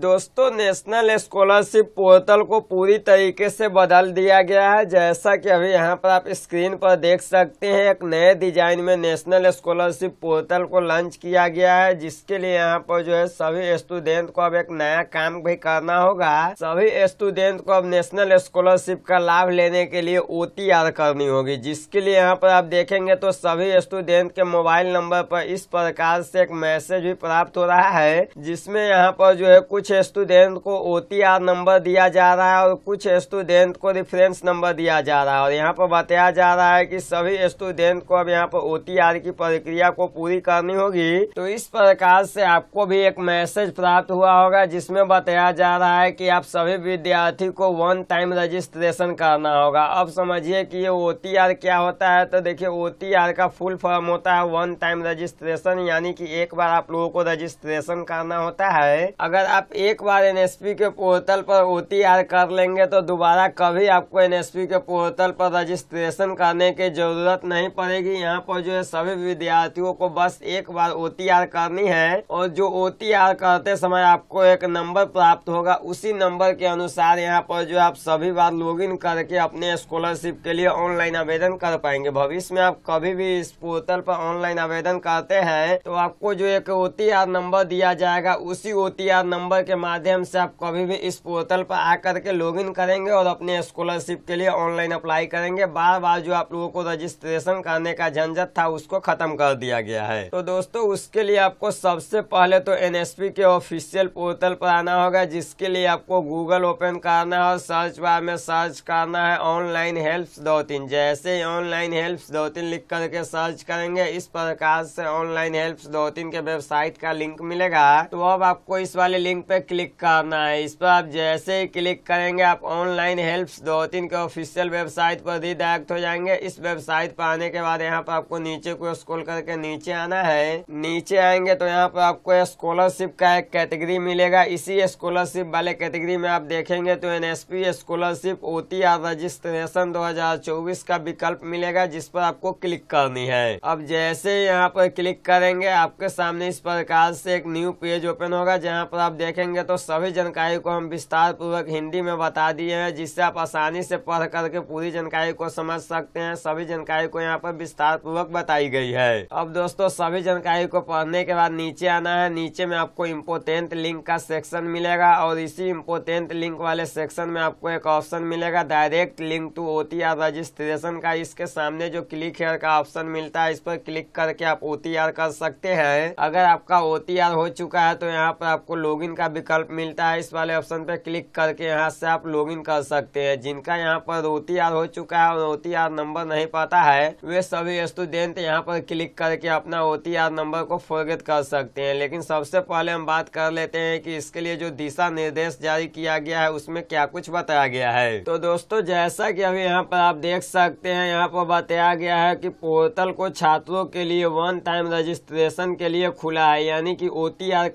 दोस्तों national scholarship portal को पूरी तरीके से बदल दिया गया है जैसा कि अभी यहां पर आप स्क्रीन पर देख सकते हैं एक नए डिजाइन में नेशनल स्कॉलरशिप पोर्टल को लॉन्च किया गया है जिसके लिए यहां पर जो है सभी स्टूडेंट को अब एक नया काम भी करना होगा सभी स्टूडेंट को अब नेशनल स्कॉलरशिप का लाभ लेने के लिए ओ करनी होगी जिसके लिए यहाँ पर आप देखेंगे तो सभी स्टूडेंट के मोबाइल नंबर पर इस प्रकार से एक मैसेज भी प्राप्त हो रहा है जिसमे यहाँ पर जो है कुछ कुछ स्टूडेंट को ओ नंबर दिया जा रहा है और कुछ स्टूडेंट को रिफरेंस नंबर दिया जा रहा है और यहाँ पर बताया जा रहा है कि सभी स्टूडेंट को अब यहाँ पर ओ की प्रक्रिया को पूरी करनी होगी तो इस प्रकार से आपको भी एक मैसेज प्राप्त हुआ होगा जिसमें बताया जा रहा है कि आप सभी विद्यार्थी को वन टाइम रजिस्ट्रेशन करना होगा अब समझिए कि ये ओ क्या होता है तो देखिए ओ का फुल फॉर्म होता है वन टाइम रजिस्ट्रेशन यानी कि एक बार आप लोगों को रजिस्ट्रेशन करना होता है अगर आप एक बार एनएसपी के पोर्टल पर आर कर लेंगे तो दोबारा कभी आपको एनएसपी के पोर्टल पर रजिस्ट्रेशन करने की ज़रूरत नहीं पड़ेगी यहाँ पर जो है सभी विद्यार्थियों को बस एक बार आर करनी है और जो आर करते समय आपको एक नंबर प्राप्त होगा उसी नंबर के अनुसार यहाँ पर जो आप सभी बार लॉग करके अपने स्कॉलरशिप के लिए ऑनलाइन आवेदन कर पाएंगे भविष्य में आप कभी भी इस पोर्टल पर ऑनलाइन आवेदन करते हैं तो आपको जो एक ओ नंबर दिया जाएगा उसी ओ नंबर के माध्यम से आप कभी भी इस पोर्टल पर आकर के लॉगिन करेंगे और अपने स्कॉलरशिप के लिए ऑनलाइन अप्लाई करेंगे बार बार जो आप लोगों को रजिस्ट्रेशन करने का झंझट था उसको खत्म कर दिया गया है तो दोस्तों उसके लिए आपको सबसे पहले तो एन के ऑफिशियल पोर्टल पर आना होगा जिसके लिए आपको गूगल ओपन करना है सर्च बार में सर्च करना है ऑनलाइन हेल्प दो तीन जैसे ही ऑनलाइन हेल्प दो तीन लिख करके सर्च करेंगे इस प्रकार से ऑनलाइन हेल्प दो तीन के वेबसाइट का लिंक मिलेगा तो अब आपको इस वाले लिंक पे क्लिक करना है इस पर आप जैसे ही क्लिक करेंगे आप ऑनलाइन हेल्प्स दो तीन के ऑफिशियल वेबसाइट पर भी डायरेक्ट हो जाएंगे इस वेबसाइट पर आने के बाद यहाँ पर आपको नीचे को स्क्रॉल करके नीचे आना है नीचे आएंगे तो यहाँ पर आपको स्कॉलरशिप का एक कैटेगरी मिलेगा इसी स्कॉलरशिप वाले कैटेगरी में आप देखेंगे तो एन स्कॉलरशिप ओ रजिस्ट्रेशन दो का विकल्प मिलेगा जिस पर आपको क्लिक करनी है अब जैसे यहाँ पर क्लिक करेंगे आपके सामने इस प्रकार से एक न्यू पेज ओपन होगा जहाँ पर आप देखें देखेंगे तो सभी जानकारी को हम विस्तार पूर्वक हिंदी में बता दिए हैं जिससे आप आसानी से पढ़ करके पूरी जानकारी को समझ सकते हैं सभी जानकारी को यहाँ पर विस्तार पूर्वक बताई गई है अब दोस्तों सभी जानकारी को पढ़ने के बाद नीचे आना है नीचे में आपको इम्पोर्टेंट लिंक का सेक्शन मिलेगा और इसी इम्पोर्टेंट लिंक वाले सेक्शन में आपको एक ऑप्शन मिलेगा direct link to O registration का इसके सामने जो क्लिक हेयर का ऑप्शन मिलता है इस पर क्लिक करके आप ओ कर सकते हैं अगर आपका ओ हो चुका है तो यहाँ पर आपको लॉगिन का विकल्प मिलता है इस वाले ऑप्शन पर क्लिक करके यहाँ से आप लॉगिन कर सकते हैं जिनका यहाँ पर रोती आर हो चुका है और ओटी आर नंबर नहीं पता है वे सभी स्टूडेंट यहाँ पर क्लिक करके अपना ओटी आर नंबर को फॉरगेट कर सकते हैं लेकिन सबसे पहले हम बात कर लेते हैं कि इसके लिए जो दिशा निर्देश जारी किया गया है उसमें क्या कुछ बताया गया है तो दोस्तों जैसा कि अभी यहाँ पर आप देख सकते हैं यहाँ पर बताया गया है कि पोर्टल को छात्रों के लिए वन टाइम रजिस्ट्रेशन के लिए खुला है यानी कि ओ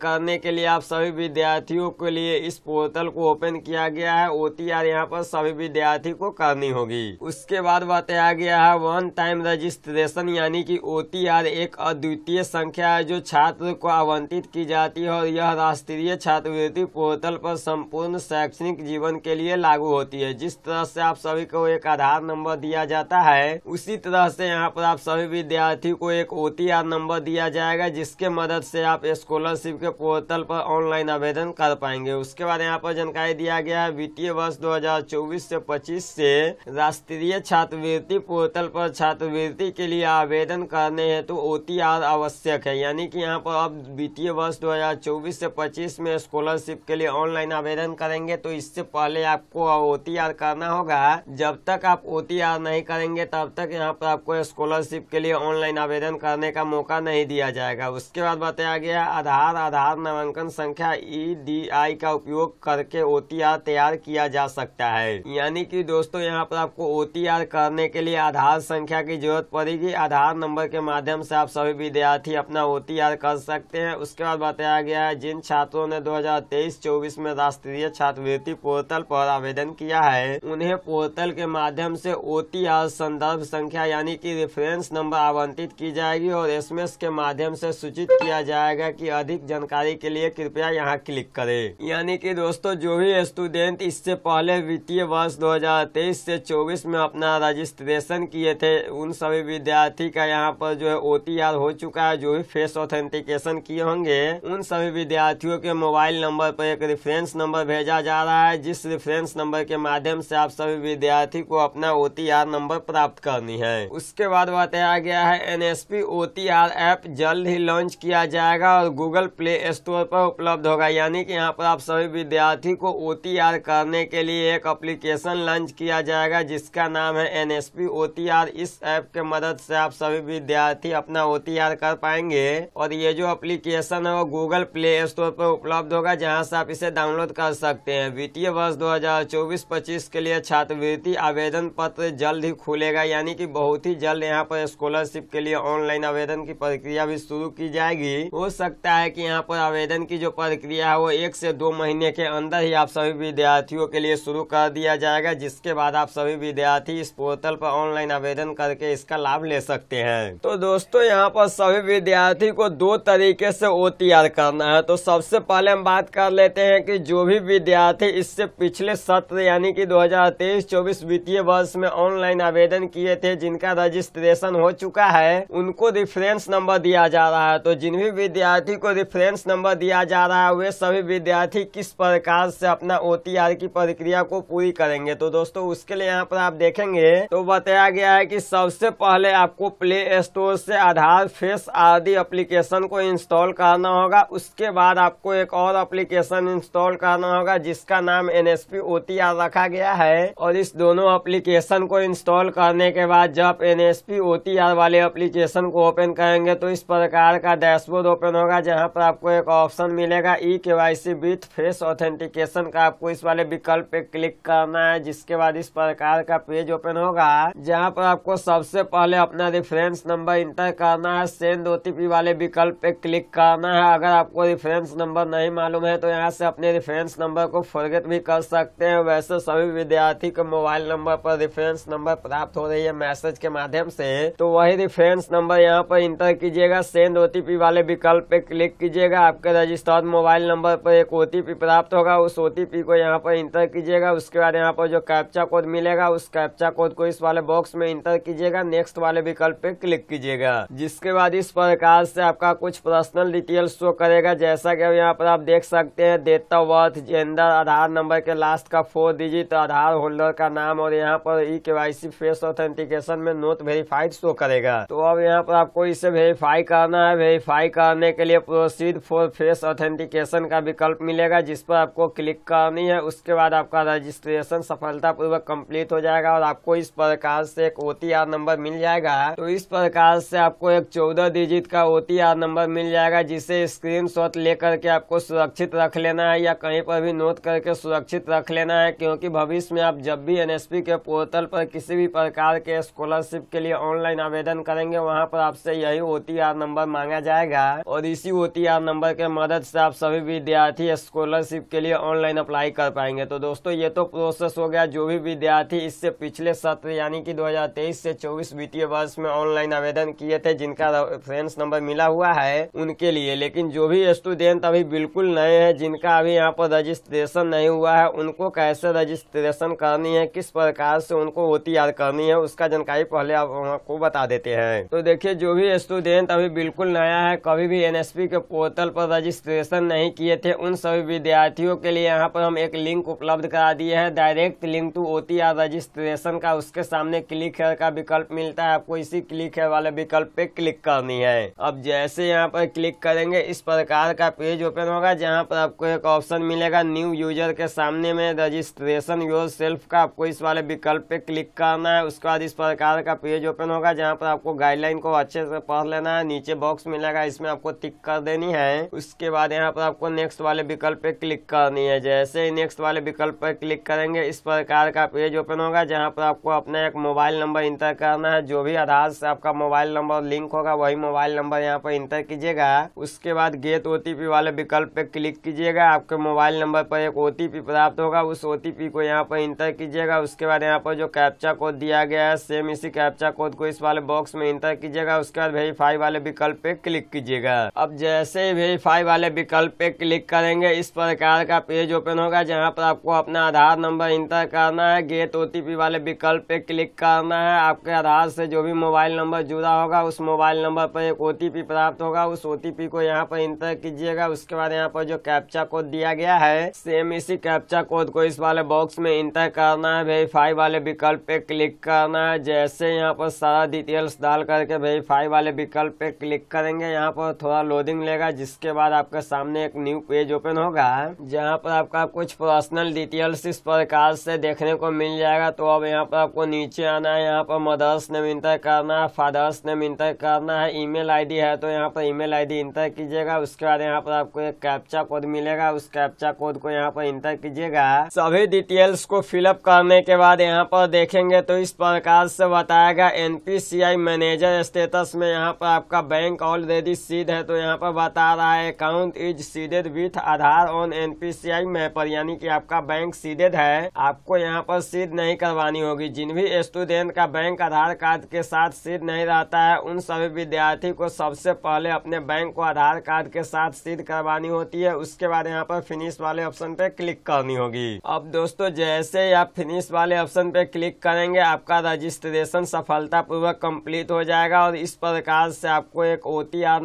करने के लिए आप सभी विद्यार्थी विद्यार्थियों के लिए इस पोर्टल को ओपन किया गया है ओ टी आर यहाँ पर सभी विद्यार्थी को करनी होगी उसके बाद बताया गया है वन टाइम रजिस्ट्रेशन यानी कि ओटीआर एक अद्वितीय संख्या है जो छात्र को आवंटित की जाती है और यह राष्ट्रीय छात्रवृत्ति पोर्टल पर संपूर्ण शैक्षणिक जीवन के लिए लागू होती है जिस तरह से आप सभी को एक आधार नंबर दिया जाता है उसी तरह से यहाँ पर आप सभी विद्यार्थी को एक ओ नंबर दिया जाएगा जिसके मदद से आप स्कॉलरशिप के पोर्टल पर ऑनलाइन आवेदन आवेदन कर पाएंगे उसके बाद यहाँ पर जानकारी दिया गया है वित्तीय वर्ष 2024 से 25 से राष्ट्रीय छात्रवृत्ति पोर्टल पर छात्रवृत्ति के लिए आवेदन करने हेतु ओ आवश्यक है यानी कि यहाँ पर अब वित्तीय वर्ष 2024 से 25 में स्कॉलरशिप के लिए ऑनलाइन आवेदन करेंगे तो इससे पहले आपको ओ करना होगा जब तक आप ओ नहीं करेंगे तब तक यहाँ पर आपको स्कॉलरशिप के लिए ऑनलाइन आवेदन करने का मौका नहीं दिया जाएगा उसके बाद बताया गया आधार आधार नामांकन संख्या ई आई का उपयोग करके आर तैयार किया जा सकता है यानी कि दोस्तों यहाँ पर आपको आर करने के लिए आधार संख्या की जरूरत पड़ेगी आधार नंबर के माध्यम से आप सभी विद्यार्थी अपना आर कर सकते हैं उसके बाद बताया गया है जिन छात्रों ने 2023-24 में राष्ट्रीय छात्रवृत्ति पोर्टल पर आवेदन किया है उन्हें पोर्टल के माध्यम से आर संदर्भ संख्या यानी कि रेफरेंस नंबर आवंटित की जाएगी और एस के माध्यम से सूचित किया जाएगा कि अधिक जानकारी के लिए कृपया यहाँ क्लिक क्लिक करें यानी कि दोस्तों जो भी स्टूडेंट इससे पहले वित्तीय वर्ष 2023 से 24 में अपना रजिस्ट्रेशन किए थे उन सभी विद्यार्थी का यहाँ पर जो है ओ हो चुका है जो भी फेस ऑथेंटिकेशन किए होंगे उन सभी विद्यार्थियों के मोबाइल नंबर पर एक रेफरेंस नंबर भेजा जा रहा है जिस रेफरेंस नंबर के माध्यम से आप सभी विद्यार्थी को अपना ओ नंबर प्राप्त करनी है उसके बाद बताया गया है एन एस पी ऐप जल्द ही लॉन्च किया जाएगा और गूगल प्ले स्टोर पर उपलब्ध होगा यानी कि यहाँ पर आप सभी विद्यार्थी को ओ करने के लिए एक एप्लीकेशन लॉन्च किया जाएगा जिसका नाम है एन एस इस ऐप के मदद से आप सभी विद्यार्थी अपना ओ कर पाएंगे और ये जो एप्लीकेशन है वो गूगल प्ले स्टोर पर उपलब्ध होगा जहाँ से आप इसे डाउनलोड कर सकते हैं वित्तीय वर्ष दो हजार के लिए छात्रवृत्ति आवेदन पत्र जल्द ही खुलेगा यानी कि बहुत ही जल्द यहाँ पर स्कॉलरशिप के लिए ऑनलाइन आवेदन की प्रक्रिया भी शुरू की जाएगी हो सकता है कि यहाँ पर आवेदन की जो प्रक्रिया है वो एक से दो महीने के अंदर ही आप सभी विद्यार्थियों के लिए शुरू कर दिया जाएगा जिसके बाद आप सभी विद्यार्थी इस पोर्टल पर ऑनलाइन आवेदन करके इसका लाभ ले सकते हैं तो दोस्तों यहाँ पर सभी विद्यार्थी को दो तरीके से ओ करना है तो सबसे पहले हम बात कर लेते हैं की जो भी विद्यार्थी इससे पिछले सत्र यानी की दो हजार वित्तीय वर्ष में ऑनलाइन आवेदन किए थे जिनका रजिस्ट्रेशन हो चुका है उनको रिफरेंस नंबर दिया जा रहा है तो जिन भी विद्यार्थी को रिफरेंस नंबर दिया जा रहा है वे सभी विद्यार्थी किस प्रकार से अपना ओ की प्रक्रिया को पूरी करेंगे तो दोस्तों उसके लिए यहाँ पर आप देखेंगे तो बताया गया है कि सबसे पहले आपको प्ले स्टोर से आधार फेस आदि एप्लीकेशन को इंस्टॉल करना होगा उसके बाद आपको एक और एप्लीकेशन इंस्टॉल करना होगा जिसका नाम एन एस रखा गया है और इस दोनों एप्लीकेशन को इंस्टॉल करने के बाद जब एन एस वाले एप्लीकेशन को ओपन करेंगे तो इस प्रकार का डैशबोर्ड ओपन होगा जहाँ पर आपको एक ऑप्शन मिलेगा e KYC with face authentication का आपको इस वाले विकल्प पे क्लिक करना है जिसके बाद इस प्रकार का पेज ओपन होगा जहां पर आपको सबसे पहले अपना रेफरेंस नंबर इंटर करना है सेंड ओटीपी वाले विकल्प पे क्लिक करना है अगर आपको रेफरेंस नंबर नहीं मालूम है तो यहाँ से अपने रेफरेंस नंबर को फॉरगेट भी कर सकते हैं वैसे सभी विद्यार्थी के मोबाइल नंबर पर रेफरेंस नंबर प्राप्त हो रही है मैसेज के माध्यम से तो वही रेफरेंस नंबर यहाँ पर इंटर कीजिएगा सेंड ओटीपी वाले विकल्प पे क्लिक कीजिएगा आपके रजिस्टर्ड मोबाइल नंबर नंबर पर एक ओ प्राप्त होगा उस ओ को यहाँ पर इंटर कीजिएगा उसके बाद यहाँ पर जो कैप्चा कोड मिलेगा उस कैप्चा कोड को इस वाले बॉक्स में इंटर कीजिएगा नेक्स्ट वाले विकल्प पे क्लिक कीजिएगा जिसके बाद इस प्रकार से आपका कुछ पर्सनल डिटेल शो करेगा जैसा की यहाँ पर आप देख सकते हैं of birth gender Aadhaar number के लास्ट का फोर डिजिट आधार होल्डर का नाम और यहाँ पर ई के फेस ऑथेंटिकेशन में नोट वेरीफाइड शो करेगा तो अब यहाँ पर आपको इसे वेरीफाई करना है वेरीफाई करने के लिए proceed for face authentication icon का विकल्प मिलेगा जिस पर आपको क्लिक करनी है उसके बाद आपका रजिस्ट्रेशन सफलतापूर्वक कंप्लीट हो जाएगा और आपको इस प्रकार से एक ओ नंबर मिल जाएगा तो इस प्रकार से आपको एक चौदह डिजिट का ओ नंबर मिल जाएगा जिसे स्क्रीन लेकर के आपको सुरक्षित रख लेना है या कहीं पर भी नोट करके सुरक्षित रख लेना है क्योंकि भविष्य में आप जब भी एनएसपी के पोर्टल पर किसी भी प्रकार के स्कॉलरशिप के लिए ऑनलाइन आवेदन करेंगे वहाँ पर आपसे यही ओ नंबर मांगा जाएगा और इसी ओ नंबर के मदद से आप सभी विद्यार्थी स्कॉलरशिप के लिए ऑनलाइन अप्लाई कर पाएंगे तो दोस्तों ये तो प्रोसेस हो गया जो भी विद्यार्थी इससे पिछले सत्र यानी कि 2023 से 24 वित्तीय वर्ष में ऑनलाइन आवेदन किए थे जिनका रेफरेंस नंबर मिला हुआ है उनके लिए लेकिन जो भी स्टूडेंट अभी बिल्कुल नए है जिनका अभी यहाँ पर रजिस्ट्रेशन नहीं हुआ है उनको कैसे रजिस्ट्रेशन करनी है किस प्रकार से उनको ओटीआर करनी है उसका जानकारी पहले आप आपको बता देते हैं तो देखिये जो भी स्टूडेंट अभी बिल्कुल नया है कभी भी एन के पोर्टल पर रजिस्ट्रेशन नहीं किया किए थे उन सभी विद्यार्थियों के लिए यहाँ पर हम एक लिंक उपलब्ध करा दिए हैं direct link to O T R registration का उसके सामने क्लिक है का विकल्प मिलता है आपको इसी क्लिक है वाले विकल्प पे क्लिक करनी है अब जैसे यहाँ पर क्लिक करेंगे इस प्रकार का पेज ओपन होगा जहाँ पर आपको एक ऑप्शन मिलेगा न्यू यूजर के सामने में रजिस्ट्रेशन योर सेल्फ का आपको इस वाले विकल्प पे क्लिक करना है उसके बाद इस प्रकार का पेज ओपन होगा जहाँ पर आपको गाइडलाइन को अच्छे से पढ़ लेना है नीचे बॉक्स मिलेगा इसमें आपको टिक कर देनी है उसके बाद यहाँ पर आपको नेक्स्ट वाले विकल्प पे क्लिक करनी है जैसे ही नेक्स्ट वाले विकल्प पर क्लिक करेंगे इस प्रकार का पेज ओपन होगा जहाँ पर आपको अपना एक मोबाइल नंबर इंटर करना है जो भी आधार से आपका मोबाइल नंबर लिंक होगा वही मोबाइल नंबर यहाँ पर इंटर कीजिएगा उसके बाद गेट ओटीपी वाले विकल्प पे क्लिक कीजिएगा आपके मोबाइल नंबर पर एक ओटीपी प्राप्त होगा उस ओटीपी को यहाँ पर इंटर कीजिएगा उसके बाद यहाँ पर जो कैप्चा कोड दिया गया है सेम इसी कैप्चा कोड को इस वाले बॉक्स में इंटर कीजिएगा उसके बाद वेरीफाई वाले विकल्प पे क्लिक कीजिएगा अब जैसे ही वेरीफाई वाले विकल्प पे क्लिक करेंगे इस प्रकार का पेज ओपन होगा जहां पर आपको अपना आधार नंबर इंटर करना है गेट ओटीपी वाले विकल्प पे क्लिक करना है आपके आधार से जो भी मोबाइल नंबर जुड़ा होगा उस मोबाइल नंबर पर एक ओटीपी प्राप्त होगा उस ओटीपी को यहाँ पर इंटर कीजिएगा उसके बाद यहाँ पर जो कैप्चा कोड दिया गया है सेम इसी कैप्चा कोड को इस वाले बॉक्स में इंटर करना है वेरीफाई वाले विकल्प पे क्लिक करना है जैसे यहाँ पर सारा डिटेल्स डाल करके वेरीफाई वाले विकल्प पे क्लिक करेंगे यहाँ पर थोड़ा लोडिंग लेगा जिसके बाद आपके सामने एक न्यू न्यू पेज ओपन होगा जहाँ पर आपका कुछ पर्सनल डिटेल्स इस प्रकार से देखने को मिल जाएगा तो अब यहाँ पर आपको नीचे आना है यहाँ पर मदर्स नेम इंटर करना है फादर्स नेम इंटर करना है ईमेल आईडी है तो यहाँ पर ईमेल आईडी इंटर कीजिएगा उसके बाद यहाँ पर आपको एक कैप्चा कोड मिलेगा उस कैप्चा कोड को यहाँ पर इंटर कीजिएगा सभी डिटेल्स को फिलअप करने के बाद यहाँ पर देखेंगे तो इस प्रकार से बताएगा एन मैनेजर स्टेटस में यहाँ पर आपका बैंक ऑलरेडी सीध है तो यहाँ पर बता रहा है अकाउंट इज सीधे seeded with Aadhaar on NPCI mapper यानी कि आपका बैंक सीडेड है आपको यहाँ पर सीध नहीं करवानी होगी जिन भी स्टूडेंट का बैंक आधार कार्ड के साथ सीध नहीं रहता है उन सभी विद्यार्थी को सबसे पहले अपने बैंक को आधार कार्ड के साथ सीध करवानी होती है उसके बाद यहाँ पर फिनिश वाले ऑप्शन पे क्लिक करनी होगी अब दोस्तों जैसे ही आप फिनिश वाले ऑप्शन पे क्लिक करेंगे आपका रजिस्ट्रेशन सफलता पूर्वक कम्प्लीट हो जाएगा और इस प्रकार से आपको एक ओ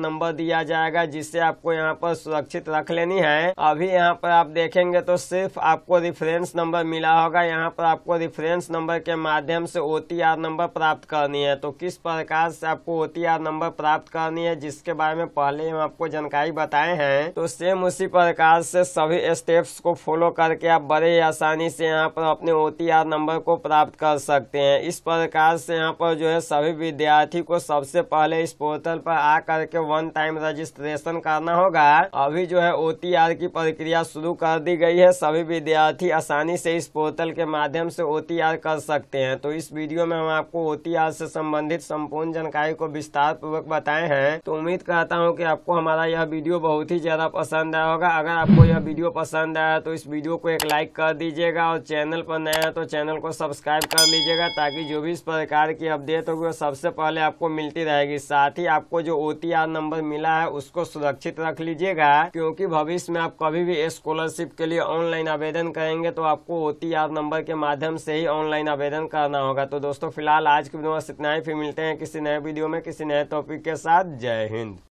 नंबर दिया जाएगा जिससे आपको यहाँ पर सुरक्षित रख रख लेनी है अभी यहाँ पर आप देखेंगे तो सिर्फ आपको रिफरेंस नंबर मिला होगा यहाँ पर आपको रिफरेंस नंबर के माध्यम से ओ नंबर प्राप्त करनी है तो किस प्रकार से आपको ओ नंबर प्राप्त करनी है जिसके बारे में पहले हम आपको जानकारी बताए हैं तो सेम उसी प्रकार से सभी स्टेप्स को फॉलो करके आप बड़े आसानी से यहाँ पर अपने ओ नंबर को प्राप्त कर सकते हैं इस प्रकार से यहाँ पर जो है सभी विद्यार्थी को सबसे पहले इस पोर्टल पर आ करके वन टाइम रजिस्ट्रेशन करना होगा अभी जो है है ओ की प्रक्रिया शुरू कर दी गई है सभी विद्यार्थी आसानी से इस पोर्टल के माध्यम से ओ कर सकते हैं तो इस वीडियो में हम आपको ओ से संबंधित संपूर्ण जानकारी को विस्तार पूर्वक बताए हैं तो उम्मीद करता हूँ कि आपको हमारा यह वीडियो बहुत ही ज़्यादा पसंद आया होगा अगर आपको यह वीडियो पसंद आया तो इस वीडियो को एक लाइक कर दीजिएगा और चैनल पर नया है तो चैनल को सब्सक्राइब कर लीजिएगा ताकि जो भी इस प्रकार की अपडेट होगी वो सबसे पहले आपको मिलती रहेगी साथ ही आपको जो ओ नंबर मिला है उसको सुरक्षित रख लीजिएगा क्योंकि कि भविष्य में आप कभी भी स्कॉलरशिप के लिए ऑनलाइन आवेदन करेंगे तो आपको ओ नंबर के माध्यम से ही ऑनलाइन आवेदन करना होगा तो दोस्तों फिलहाल आज के दिनों में इतना ही फिर मिलते हैं किसी नए वीडियो में किसी नए टॉपिक के साथ जय हिंद